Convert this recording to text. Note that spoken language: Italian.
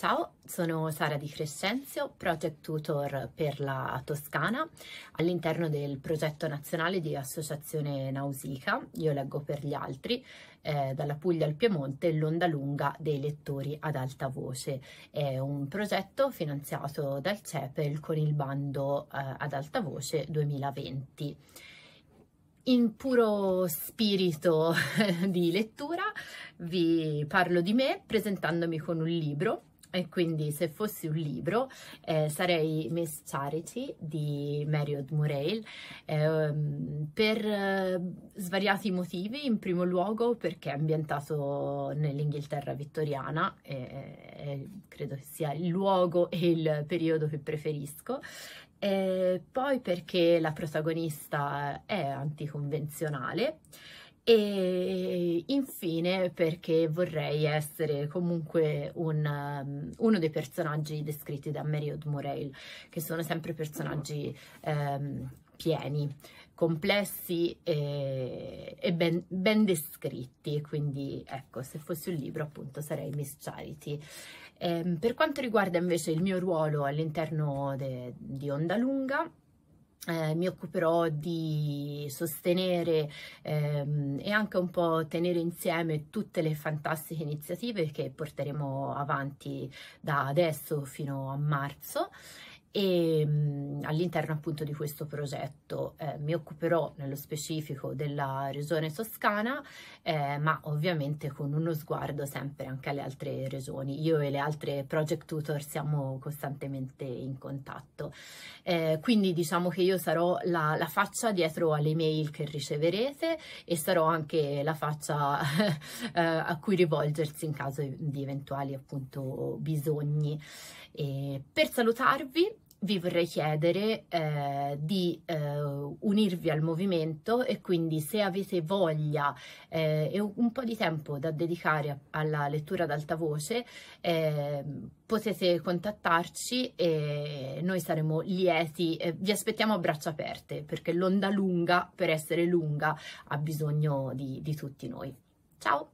Ciao, sono Sara Di Crescenzio, project tutor per la Toscana all'interno del progetto nazionale di Associazione Nausica, io leggo per gli altri, eh, dalla Puglia al Piemonte, l'onda lunga dei lettori ad alta voce. È un progetto finanziato dal CEPEL con il bando eh, ad alta voce 2020 in puro spirito di lettura vi parlo di me presentandomi con un libro e quindi se fossi un libro eh, sarei Miss Charity di Marriott Murray eh, per eh, svariati motivi, in primo luogo perché è ambientato nell'Inghilterra vittoriana e credo che sia il luogo e il periodo che preferisco e poi perché la protagonista è anticonvenzionale e infine perché vorrei essere comunque un ehm, uno dei personaggi descritti da Meriod Morale, che sono sempre personaggi ehm, pieni, complessi e, e ben, ben, descritti, quindi ecco, se fosse un libro appunto sarei Miss Charity. Ehm, per quanto riguarda invece il mio ruolo all'interno di Onda Lunga, eh, mi occuperò di sostenere ehm, e anche un po' tenere insieme tutte le fantastiche iniziative che porteremo avanti da adesso fino a marzo e mh, mm, all'interno appunto di questo progetto eh, mi occuperò nello specifico della regione toscana eh, ma ovviamente con uno sguardo sempre anche alle altre regioni io e le altre project tutor siamo costantemente in contatto eh, quindi diciamo che io sarò la, la faccia dietro alle mail che riceverete e sarò anche la faccia eh, a cui rivolgersi in caso di eventuali appunto bisogni e per salutarvi vi vorrei chiedere eh, di eh, unirvi al movimento e quindi se avete voglia eh, e un po' di tempo da dedicare alla lettura ad alta voce ehm, potete contattarci e noi saremo lieti, vi aspettiamo a braccia aperte perché l'onda lunga per essere lunga ha bisogno di, di tutti noi. Ciao!